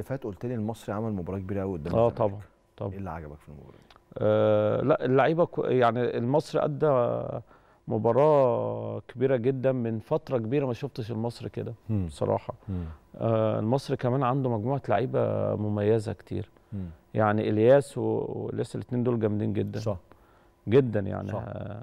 اللي فات قلت لي المصري عمل مباراه كبيره قوي قدام اه طبعا طبعا ايه اللي عجبك في المباراه آه لا اللعيبه يعني المصري ادى مباراه كبيره جدا من فتره كبيره ما شفتش المصري كده بصراحه آه المصري كمان عنده مجموعه لعيبه مميزه كتير مم. يعني الياس والياس الاثنين دول جامدين جدا صح جدا يعني صح. آه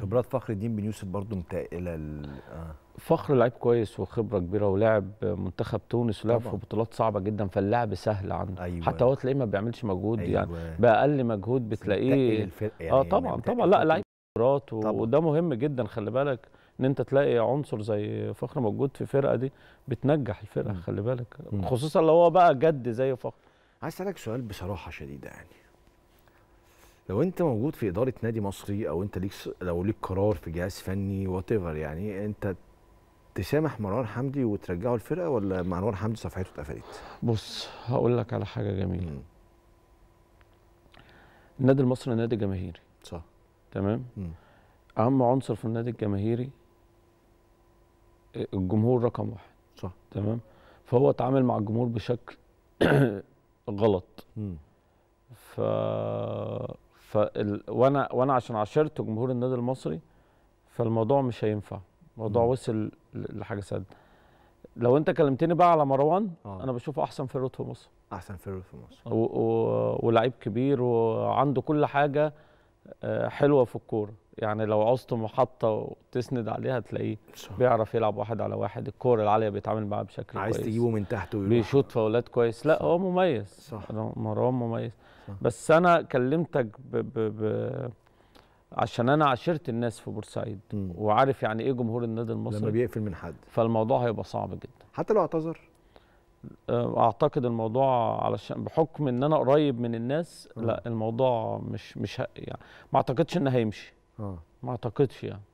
خبرات فخر الدين بن يوسف برضه متقله ال... آه. فخر لعيب كويس وخبره كبيره ولعب منتخب تونس ولعب في بطولات صعبه جدا فاللعب سهل عنده أيوة. حتى هو تلاقيه ما بيعملش مجهود يعني. أيوة. يعني باقل مجهود بتلاقيه يعني اه طبعا يعني طبعا لا لعيب خبرات وده مهم جدا خلي بالك ان انت تلاقي عنصر زي فخر موجود في فرقه دي بتنجح الفرقه خلي بالك خصوصا لو هو بقى جد زي فخر عايز اسالك سؤال بصراحه شديده يعني لو انت موجود في اداره نادي مصري او انت ليك لو ليك قرار في جهاز فني وات يعني انت تسامح مروان حمدي وترجعه الفرقه ولا مروان حمدي صفحته اتقفلت؟ بص هقول لك على حاجه جميله. النادي المصري نادي جماهيري. صح. تمام؟ اهم عنصر في النادي الجماهيري الجمهور رقم واحد. صح. تمام؟ فهو اتعامل مع الجمهور بشكل غلط. مم. ف فال... وانا وانا عشان عشرت جمهور النادي المصري فالموضوع مش هينفع الموضوع وصل لحاجه سد لو انت كلمتني بقى على مروان آه. انا بشوفه احسن فيروت في مصر احسن فيروت في مصر و... و... ولعيب كبير وعنده كل حاجه آه، حلوه في الكوره يعني لو عوزت محطه وتسند عليها تلاقيه بيعرف يلعب واحد على واحد الكوره العاليه بيتعامل معاها بشكل عايز كويس عايز تجيبه من تحت ويروح بيشوط فاولات كويس لا صح. هو مميز صح مروان مميز صح. بس انا كلمتك ب... ب... ب... عشان انا عاشرت الناس في بورسعيد وعارف يعني ايه جمهور النادي المصري لما بيقفل من حد فالموضوع هيبقى صعب جدا حتى لو اعتذر آه، اعتقد الموضوع علشان بحكم ان انا قريب من الناس آه. لا الموضوع مش مش يعني ما اعتقدش ان هيمشي اه ما اعتقدش يعني